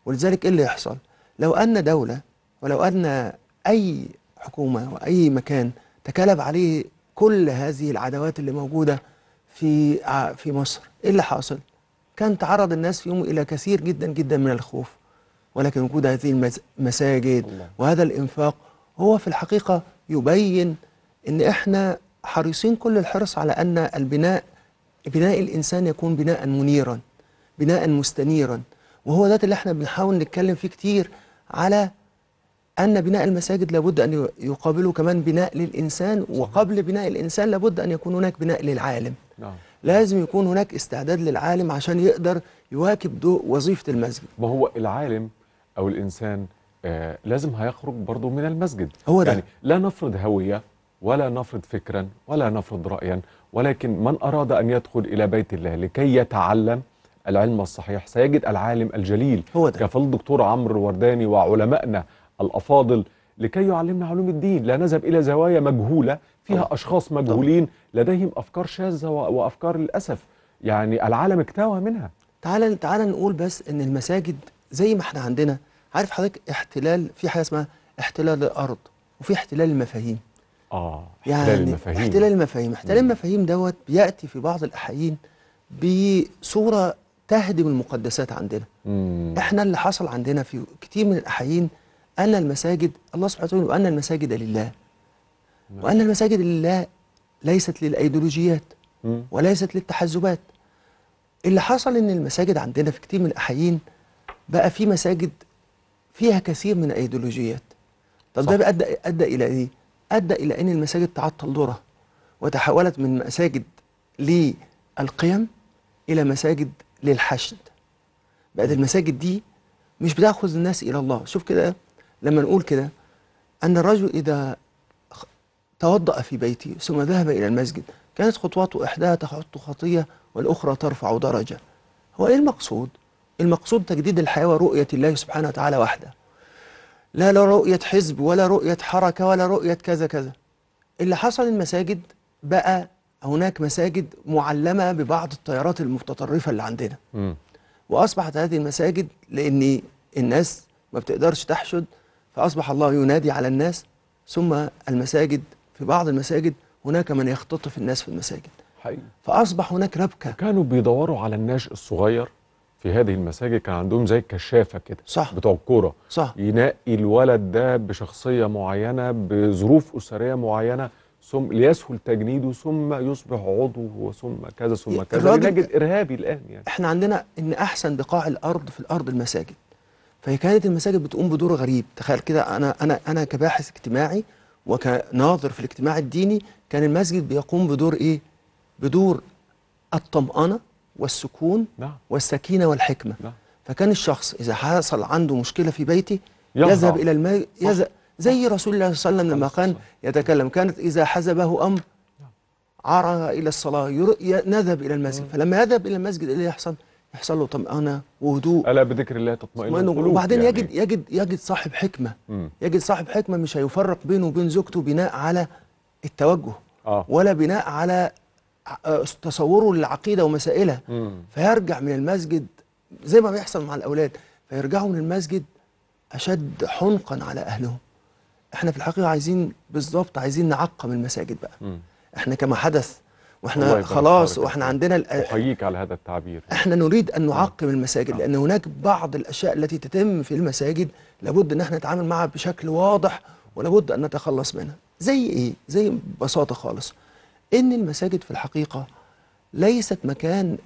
ولذلك إيه اللي يحصل لو أن دولة ولو أن أي حكومة وأي مكان تكالب عليه كل هذه العداوات اللي موجودة في آه، في مصر إيه اللي حاصل؟ كان تعرض الناس في يوم إلى كثير جدا جدا من الخوف ولكن وجود هذه المساجد وهذا الإنفاق هو في الحقيقة يبين أن إحنا حريصين كل الحرص على أن البناء بناء الإنسان يكون بناء منيرا بناء مستنيرا وهو ذات اللي احنا بنحاول نتكلم فيه كتير على أن بناء المساجد لابد أن يقابله كمان بناء للإنسان وقبل بناء الإنسان لابد أن يكون هناك بناء للعالم نعم. لازم يكون هناك استعداد للعالم عشان يقدر يواكب ضوء وظيفة المسجد ما هو العالم أو الإنسان آه لازم هيخرج برضه من المسجد هو ده. يعني لا نفرض هوية ولا نفرض فكرا ولا نفرض رأيا ولكن من أراد أن يدخل إلى بيت الله لكي يتعلم العلم الصحيح سيجد العالم الجليل هو ده. كفل الدكتور عمرو الورداني وعلمائنا الأفاضل لكي يعلمنا علوم الدين لا نذهب إلى زوايا مجهولة فيها طبعا. أشخاص مجهولين طبعا. لديهم أفكار شاذة وأفكار للأسف يعني العالم اكتوى منها تعال تعال نقول بس إن المساجد زي ما احنا عندنا عارف حضرتك احتلال في حاجة اسمها احتلال الأرض وفي احتلال المفاهيم اه احتلال يعني المفاهيم احتلال المفاهيم احتلال المفاهيم دوت بيأتي في بعض الأحايين بصورة تهدم المقدسات عندنا مم. احنا اللي حصل عندنا في كتير من الأحايين أن المساجد الله سبحانه وتعالى وأن المساجد لله وأن المساجد لله ليست للأيديولوجيات وليست للتحزبات اللي حصل إن المساجد عندنا في كتير من الأحيين بقى في مساجد فيها كثير من الأيديولوجيات طب ده أدى, أدى إلى إيه؟ أدى إلى أن المساجد تعطل دورها وتحولت من مساجد للقيم إلى مساجد للحشد بقت المساجد دي مش بتاخذ الناس إلى الله شوف كده لما نقول كده أن الرجل إذا توضأ في بيته ثم ذهب إلى المسجد كانت خطواته إحداها تحط خطية والأخرى ترفع درجة هو إيه المقصود؟ المقصود تجديد الحياة ورؤية الله سبحانه وتعالى وحده لا لا رؤية حزب ولا رؤية حركة ولا رؤية كذا كذا اللي حصل المساجد بقى هناك مساجد معلمة ببعض التيارات المتطرفة اللي عندنا م. وأصبحت هذه المساجد لأن الناس ما بتقدرش تحشد فأصبح الله ينادي على الناس ثم المساجد في بعض المساجد هناك من يختطف الناس في المساجد حقيقي. فأصبح هناك ربكة كانوا بيدوروا على الناش الصغير في هذه المساجد كان عندهم زي الكشافة كده صح بتوع الكورة صح ينقي الولد ده بشخصية معينة بظروف أسرية معينة ثم ليسهل تجنيده ثم يصبح عضو ثم كذا ثم كذا نجد إرهابي الآن يعني احنا عندنا إن أحسن بقاع الأرض في الأرض المساجد فكانت المساجد بتقوم بدور غريب تخيل كده انا انا انا كباحث اجتماعي وكناظر في الاجتماع الديني كان المسجد بيقوم بدور ايه بدور الطمأنة والسكون نعم. والسكينة والحكمة نعم. فكان الشخص إذا حصل عنده مشكلة في بيته يذهب إلى المسجد زي رسول الله صلى الله عليه وسلم لما كان يتكلم كانت إذا حزبه أمر نعم. عرى إلى الصلاة نذهب إلى المسجد نعم. فلما يذهب إلى المسجد إيه يحصل؟ يحصل له طمأنة وهدوء ألا بذكر الله تطمئن القلوب وبعدين يعني. يجد يجد يجد صاحب حكمة يجد صاحب حكمة مش هيفرق بينه وبين زوجته بناء على التوجه آه. ولا بناء على تصوره للعقيدة ومسائلها فيرجع من المسجد زي ما بيحصل مع الأولاد فيرجعوا من المسجد أشد حنقا على أهلهم احنا في الحقيقة عايزين بالظبط عايزين نعقم المساجد بقى م. احنا كما حدث واحنا خلاص واحنا عندنا احييك على هذا التعبير احنا نريد ان نعم. نعقم المساجد نعم. لان هناك بعض الاشياء التي تتم في المساجد لابد ان احنا نتعامل معها بشكل واضح ولابد ان نتخلص منها زي ايه زي ببساطه خالص ان المساجد في الحقيقه ليست مكان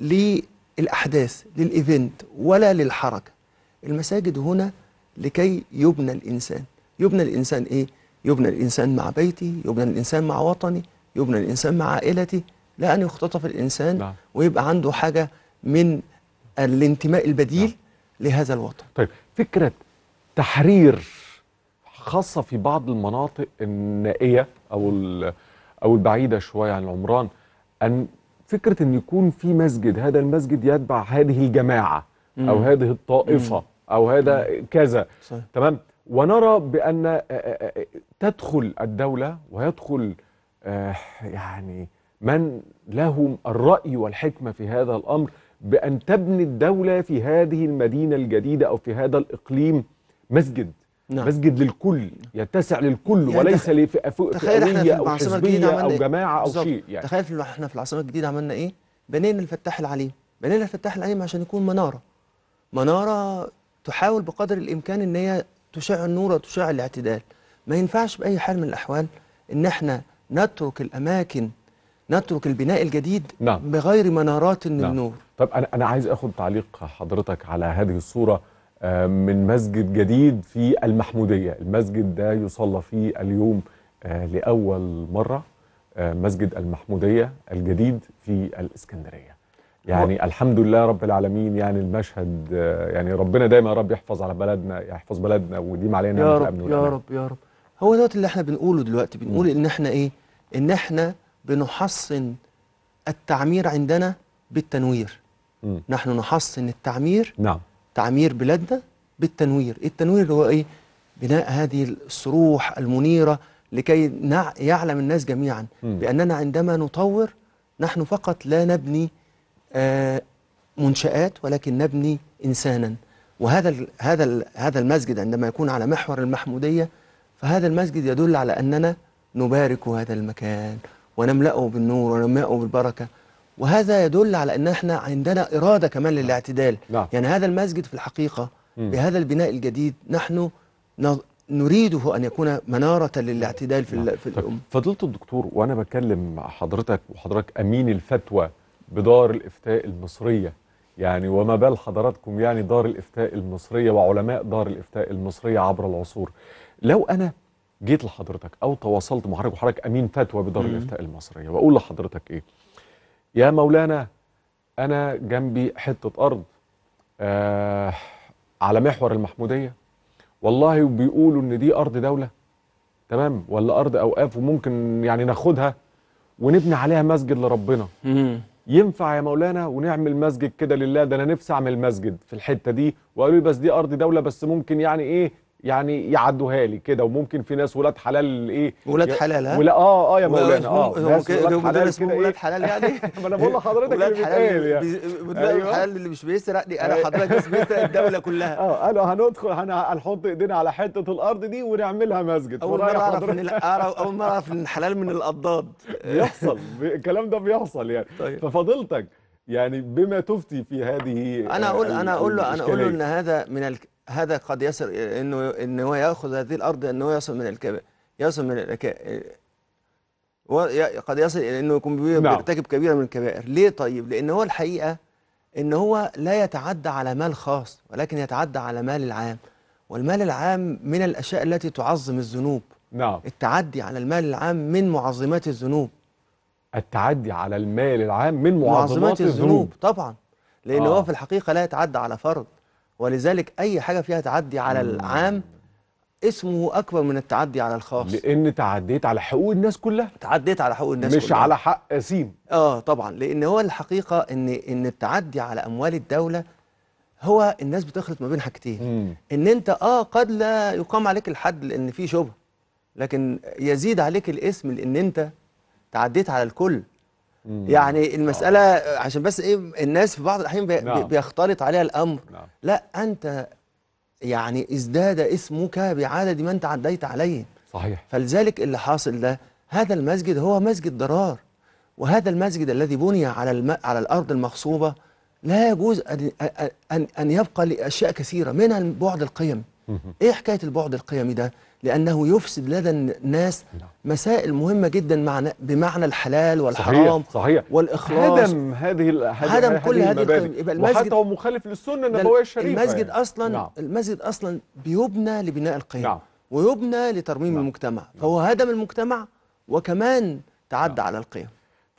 للاحداث للايفنت ولا للحركه المساجد هنا لكي يبنى الانسان يبنى الانسان ايه يبنى الانسان مع بيتي يبنى الانسان مع وطني يبنى الإنسان مع عائلته لا أن يختطف الإنسان نعم. ويبقى عنده حاجة من الانتماء البديل نعم. لهذا الوطن طيب فكرة تحرير خاصة في بعض المناطق النائية أو أو البعيدة شوية عن العمران أن فكرة أن يكون في مسجد هذا المسجد يتبع هذه الجماعة مم. أو هذه الطائفة مم. أو هذا مم. كذا صحيح. تمام ونرى بأن تدخل الدولة ويدخل آه، يعني من لهم الرأي والحكمة في هذا الأمر بأن تبني الدولة في هذه المدينة الجديدة أو في هذا الإقليم مسجد نعم. مسجد للكل يتسع للكل يعني وليس لفئوية أو حزبية أو إيه؟ جماعة أو شيء يعني تخيل احنا في العاصمة الجديدة عملنا إيه؟ بنينا الفتاح العليم بنينا الفتاح العليم عشان يكون منارة منارة تحاول بقدر الإمكان إن هي تشع النور وتشع الاعتدال ما ينفعش بأي حال من الأحوال إن احنا نترك الأماكن نترك البناء الجديد نعم. بغير منارات من نعم. النور طب أنا أنا عايز أخد تعليق حضرتك على هذه الصورة آه، من مسجد جديد في المحمودية المسجد ده يصلى فيه اليوم آه، لأول مرة آه، مسجد المحمودية الجديد في الإسكندرية يعني و... الحمد لله رب العالمين يعني المشهد يعني ربنا دايما يا رب يحفظ على بلدنا يحفظ بلدنا ودي علينا يا رب يا رب يا رب هو دوت اللي احنا بنقوله دلوقتي بنقول م. ان احنا ايه ان احنا بنحصن التعمير عندنا بالتنوير م. نحن نحصن التعمير نعم تعمير بلادنا بالتنوير التنوير هو ايه بناء هذه الصروح المنيره لكي يعلم الناس جميعا م. باننا عندما نطور نحن فقط لا نبني آه منشآت ولكن نبني إنسانا وهذا ال هذا ال هذا المسجد عندما يكون على محور المحمودية فهذا المسجد يدل على أننا نبارك هذا المكان ونملأه بالنور ونملأه بالبركة وهذا يدل على أن احنا عندنا إرادة كمان للاعتدال نعم. نعم. يعني هذا المسجد في الحقيقة م. بهذا البناء الجديد نحن نريده أن يكون منارة للاعتدال في, نعم. في طيب، الأم فضلت الدكتور وأنا بتكلم مع حضرتك وحضرتك أمين الفتوى بدار الإفتاء المصرية يعني وما بال حضراتكم يعني دار الإفتاء المصرية وعلماء دار الإفتاء المصرية عبر العصور لو أنا جيت لحضرتك او تواصلت مع حضرتك وحضرتك امين فتوى بدار الافتاء المصريه واقول لحضرتك ايه يا مولانا انا جنبي حته ارض آه على محور المحموديه والله بيقولوا ان دي ارض دوله تمام ولا ارض اوقاف وممكن يعني ناخدها ونبني عليها مسجد لربنا ينفع يا مولانا ونعمل مسجد كده لله ده انا نفسي اعمل مسجد في الحته دي وقالوا لي بس دي ارض دوله بس ممكن يعني ايه يعني يعدوها لي كده وممكن في ناس ولاد حلال ايه ولاد حلال ها ولا اه اه يا مولانا اه ناس ولاد حلال اسمه ولاد ايه؟ حلال يعني ما انا بقول لحضرتك ولاد حلال يعني. أيوه. حلال اللي مش بيسرق لي انا حضرتك مش بيسرق الدوله كلها اه قالوا هندخل هنحط ايدينا على حته الارض دي ونعملها مسجد اول مره اعرف ان اول مره اعرف ان الحلال من الاضداد بيحصل الكلام ده بيحصل يعني طيب. ففضيلتك يعني بما تفتي في هذه انا آه، اقول انا اقول له انا اقول له ان هذا من هذا قد يصل انه ان هو ياخذ هذه الارض انه هو يصل من الكبر يصل من الكبر قد يصل الى انه يكون نعم. بيرتكب كبيره من الكبائر ليه طيب لان هو الحقيقه ان هو لا يتعدى على مال خاص ولكن يتعدى على مال العام والمال العام من الاشياء التي تعظم الذنوب نعم التعدي على المال العام من معظمات الذنوب التعدي على المال العام من معظمات, معظمات الذنوب طبعا لان آه. هو في الحقيقه لا يتعدى على فرد ولذلك أي حاجة فيها تعدي على العام اسمه أكبر من التعدي على الخاص لأن تعديت على حقوق الناس كلها تعديت على حقوق الناس مش كلها مش على حق سين آه طبعا لأن هو الحقيقة إن إن التعدي على أموال الدولة هو الناس بتخلط ما بين حاجتين إن أنت آه قد لا يقام عليك الحد لأن في شبهه لكن يزيد عليك الاسم لأن أنت تعديت على الكل يعني المسألة آه. عشان بس إيه الناس في بعض الأحيان بي نعم. بيختلط عليها الأمر نعم. لا أنت يعني ازداد اسمك بعدد من تعديت عليه صحيح فلذلك اللي حاصل ده هذا المسجد هو مسجد ضرار وهذا المسجد الذي بني على الم... على الأرض المغصوبة لا يجوز أن أن أن يبقى لأشياء كثيرة منها البعد القيمي إيه حكاية البعد القيمي ده؟ لأنه يفسد لدى الناس نعم. مسائل مهمة جدا بمعنى الحلال والحرام صحيح صحيح والإخلاص هدم هذه هدم كل هذه يبقى المسجد وحتى مخالف للسنة النبوية الشريفة يعني. المسجد يعني. أصلا نعم. المسجد أصلا بيبنى لبناء القيم نعم. ويبنى لترميم نعم. المجتمع فهو هدم المجتمع وكمان تعدى نعم. على القيم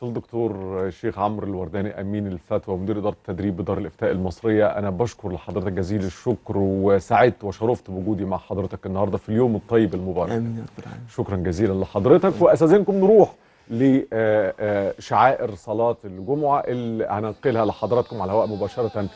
الدكتور الشيخ عمرو الورداني امين الفتوى مدير اداره التدريب بدار الافتاء المصريه انا بشكر لحضرتك جزيل الشكر وسعدت وشرفت بوجودي مع حضرتك النهارده في اليوم الطيب المبارك امين شكرا جزيلا لحضرتك واساتذتكم نروح لشعائر آه، آه، صلاه الجمعه اللي هننقلها لحضراتكم على الهواء مباشره